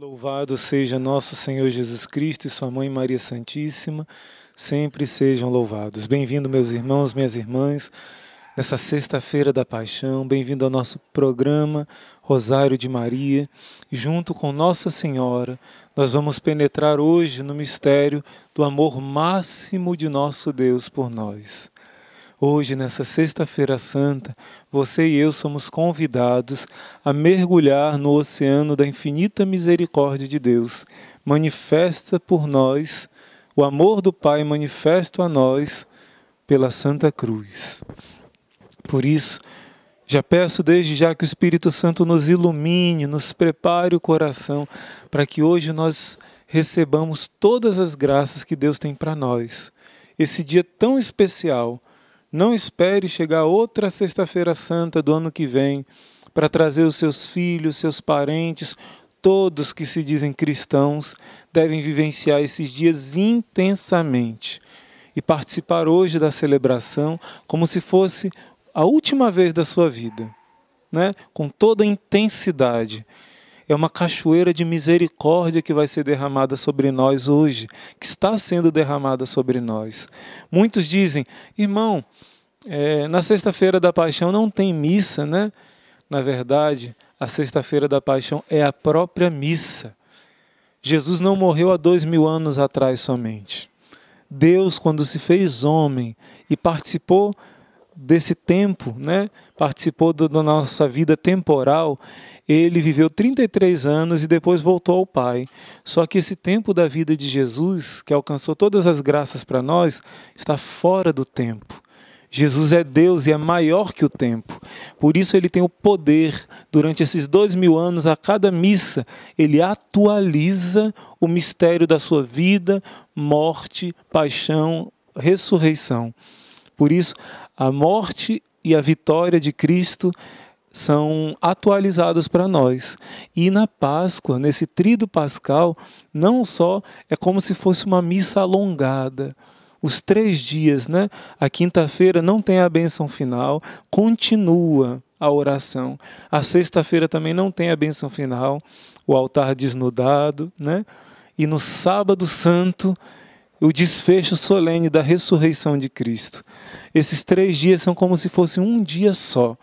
Louvado seja nosso Senhor Jesus Cristo e sua mãe Maria Santíssima, sempre sejam louvados. Bem-vindo, meus irmãos, minhas irmãs, nessa sexta-feira da paixão, bem-vindo ao nosso programa Rosário de Maria. Junto com Nossa Senhora, nós vamos penetrar hoje no mistério do amor máximo de nosso Deus por nós. Hoje, nessa Sexta-feira Santa, você e eu somos convidados a mergulhar no oceano da infinita misericórdia de Deus. Manifesta por nós, o amor do Pai manifesto a nós pela Santa Cruz. Por isso, já peço desde já que o Espírito Santo nos ilumine, nos prepare o coração para que hoje nós recebamos todas as graças que Deus tem para nós. Esse dia tão especial não espere chegar outra Sexta-feira Santa do ano que vem para trazer os seus filhos, seus parentes, todos que se dizem cristãos devem vivenciar esses dias intensamente e participar hoje da celebração como se fosse a última vez da sua vida, né? com toda a intensidade. É uma cachoeira de misericórdia que vai ser derramada sobre nós hoje, que está sendo derramada sobre nós. Muitos dizem, irmão, é, na sexta-feira da paixão não tem missa, né? Na verdade, a sexta-feira da paixão é a própria missa. Jesus não morreu há dois mil anos atrás somente. Deus, quando se fez homem e participou desse tempo, né? participou do, da nossa vida temporal, ele viveu 33 anos e depois voltou ao Pai. Só que esse tempo da vida de Jesus, que alcançou todas as graças para nós, está fora do tempo. Jesus é Deus e é maior que o tempo. Por isso ele tem o poder, durante esses dois mil anos, a cada missa, ele atualiza o mistério da sua vida, morte, paixão, ressurreição. Por isso, a morte e a vitória de Cristo são atualizados para nós. E na Páscoa, nesse trido pascal, não só é como se fosse uma missa alongada, os três dias, né? A quinta-feira não tem a benção final, continua a oração. A sexta-feira também não tem a benção final, o altar desnudado, né? E no sábado santo, o desfecho solene da ressurreição de Cristo. Esses três dias são como se fosse um dia só.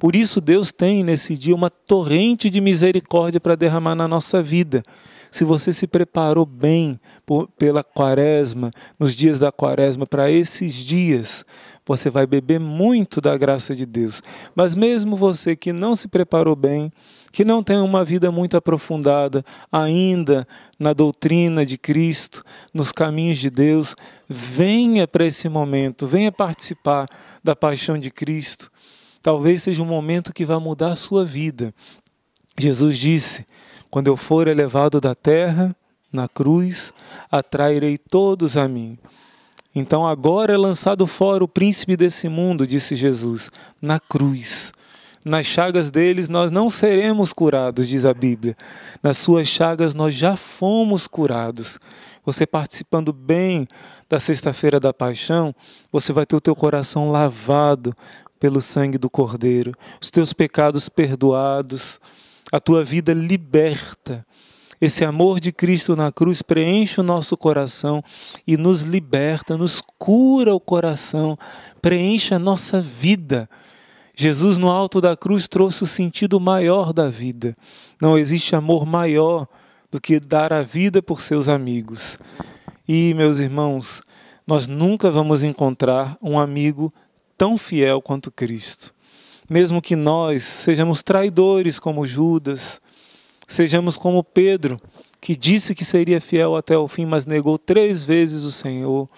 Por isso, Deus tem nesse dia uma torrente de misericórdia para derramar na nossa vida. Se você se preparou bem por, pela quaresma, nos dias da quaresma, para esses dias, você vai beber muito da graça de Deus. Mas mesmo você que não se preparou bem, que não tem uma vida muito aprofundada ainda na doutrina de Cristo, nos caminhos de Deus, venha para esse momento, venha participar da paixão de Cristo talvez seja um momento que vai mudar a sua vida. Jesus disse: Quando eu for elevado da terra, na cruz, atrairei todos a mim. Então agora é lançado fora o príncipe desse mundo, disse Jesus, na cruz. Nas chagas deles nós não seremos curados, diz a Bíblia. Nas suas chagas nós já fomos curados. Você participando bem da Sexta-feira da Paixão, você vai ter o teu coração lavado, pelo sangue do Cordeiro, os teus pecados perdoados, a tua vida liberta. Esse amor de Cristo na cruz preenche o nosso coração e nos liberta, nos cura o coração, preenche a nossa vida. Jesus no alto da cruz trouxe o sentido maior da vida. Não existe amor maior do que dar a vida por seus amigos. E, meus irmãos, nós nunca vamos encontrar um amigo tão fiel quanto Cristo. Mesmo que nós sejamos traidores como Judas, sejamos como Pedro, que disse que seria fiel até o fim, mas negou três vezes o Senhor.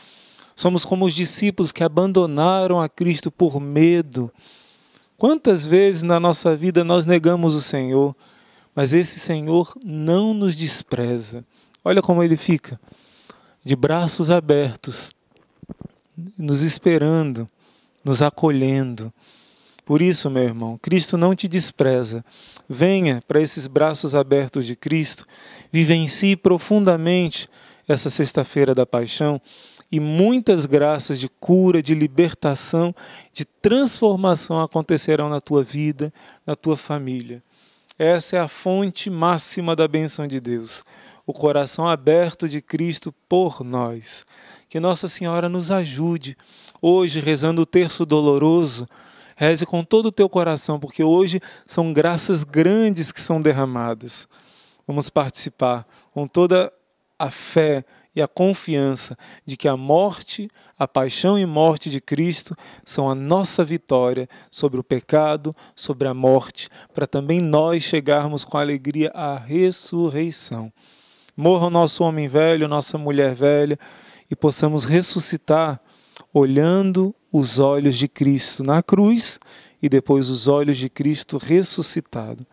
Somos como os discípulos que abandonaram a Cristo por medo. Quantas vezes na nossa vida nós negamos o Senhor, mas esse Senhor não nos despreza. Olha como ele fica, de braços abertos, nos esperando, nos acolhendo. Por isso, meu irmão, Cristo não te despreza. Venha para esses braços abertos de Cristo, vivencie profundamente essa Sexta-feira da Paixão e muitas graças de cura, de libertação, de transformação acontecerão na tua vida, na tua família. Essa é a fonte máxima da benção de Deus, o coração aberto de Cristo por nós. Que Nossa Senhora nos ajude Hoje, rezando o terço doloroso, reze com todo o teu coração, porque hoje são graças grandes que são derramadas. Vamos participar com toda a fé e a confiança de que a morte, a paixão e morte de Cristo são a nossa vitória sobre o pecado, sobre a morte, para também nós chegarmos com alegria à ressurreição. Morra o nosso homem velho, nossa mulher velha, e possamos ressuscitar olhando os olhos de Cristo na cruz e depois os olhos de Cristo ressuscitado.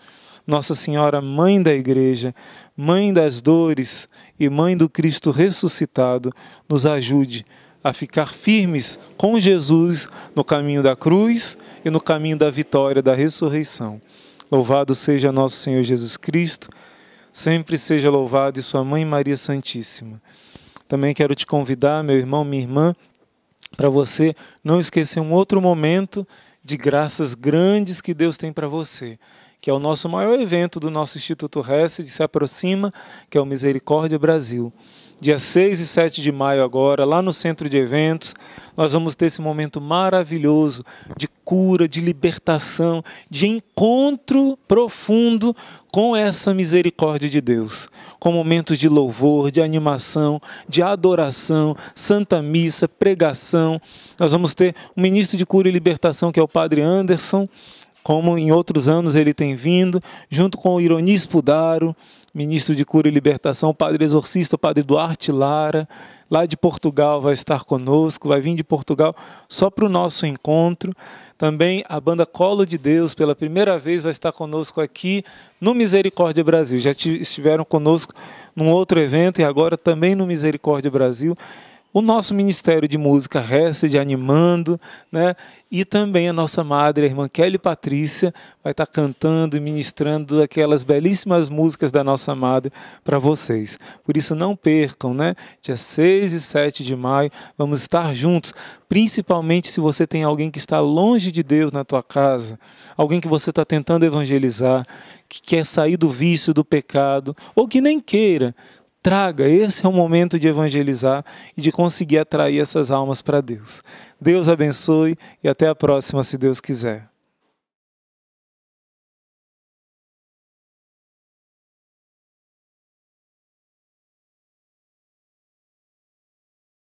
Nossa Senhora, mãe da Igreja, mãe das dores e mãe do Cristo ressuscitado, nos ajude a ficar firmes com Jesus no caminho da cruz e no caminho da vitória, da ressurreição. Louvado seja nosso Senhor Jesus Cristo, sempre seja louvado e Sua Mãe Maria Santíssima. Também quero te convidar, meu irmão, minha irmã, para você não esquecer um outro momento de graças grandes que Deus tem para você, que é o nosso maior evento do nosso Instituto Hesse, se aproxima, que é o Misericórdia Brasil dia 6 e 7 de maio agora, lá no centro de eventos, nós vamos ter esse momento maravilhoso de cura, de libertação, de encontro profundo com essa misericórdia de Deus, com momentos de louvor, de animação, de adoração, santa missa, pregação. Nós vamos ter o ministro de cura e libertação que é o Padre Anderson, como em outros anos ele tem vindo, junto com o Ironi Pudaro ministro de cura e libertação, padre exorcista, padre Duarte Lara, lá de Portugal, vai estar conosco, vai vir de Portugal só para o nosso encontro. Também a banda Colo de Deus, pela primeira vez, vai estar conosco aqui no Misericórdia Brasil. Já estiveram conosco num outro evento e agora também no Misericórdia Brasil o nosso Ministério de Música Resta de Animando, né? E também a nossa madre, a irmã Kelly Patrícia, vai estar cantando e ministrando aquelas belíssimas músicas da nossa madre para vocês. Por isso não percam, né? Dia 6 e 7 de maio vamos estar juntos, principalmente se você tem alguém que está longe de Deus na tua casa, alguém que você está tentando evangelizar, que quer sair do vício, do pecado, ou que nem queira, Traga, esse é o momento de evangelizar e de conseguir atrair essas almas para Deus. Deus abençoe e até a próxima, se Deus quiser.